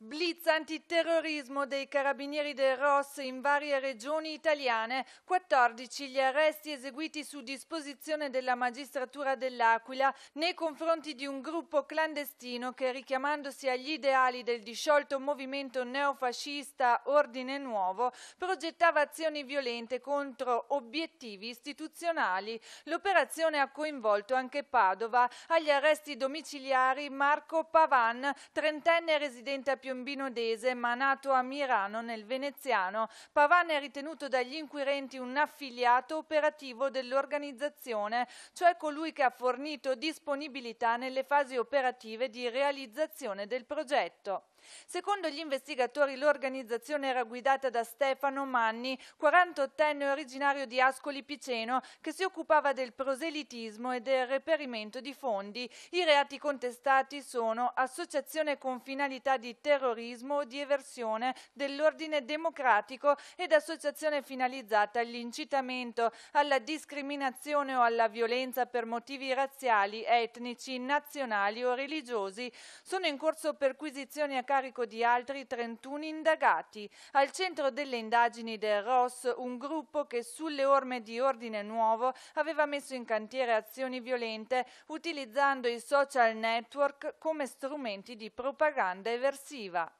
Blitz antiterrorismo dei carabinieri del ROS in varie regioni italiane, 14 gli arresti eseguiti su disposizione della magistratura dell'Aquila nei confronti di un gruppo clandestino che richiamandosi agli ideali del disciolto movimento neofascista Ordine Nuovo progettava azioni violente contro obiettivi istituzionali. L'operazione ha coinvolto anche Padova, agli arresti domiciliari Marco Pavan, trentenne residente a Più piombinodese ma nato a Mirano nel veneziano, Pavan è ritenuto dagli inquirenti un affiliato operativo dell'organizzazione, cioè colui che ha fornito disponibilità nelle fasi operative di realizzazione del progetto. Secondo gli investigatori l'organizzazione era guidata da Stefano Manni, 48enne originario di Ascoli Piceno, che si occupava del proselitismo e del reperimento di fondi. I reati contestati sono associazione con finalità di terrorismo terrorismo o di eversione dell'ordine democratico ed associazione finalizzata all'incitamento, alla discriminazione o alla violenza per motivi razziali, etnici, nazionali o religiosi. Sono in corso perquisizioni a carico di altri 31 indagati. Al centro delle indagini del ROS un gruppo che sulle orme di Ordine Nuovo aveva messo in cantiere azioni violente utilizzando i social network come strumenti di propaganda eversiva arriva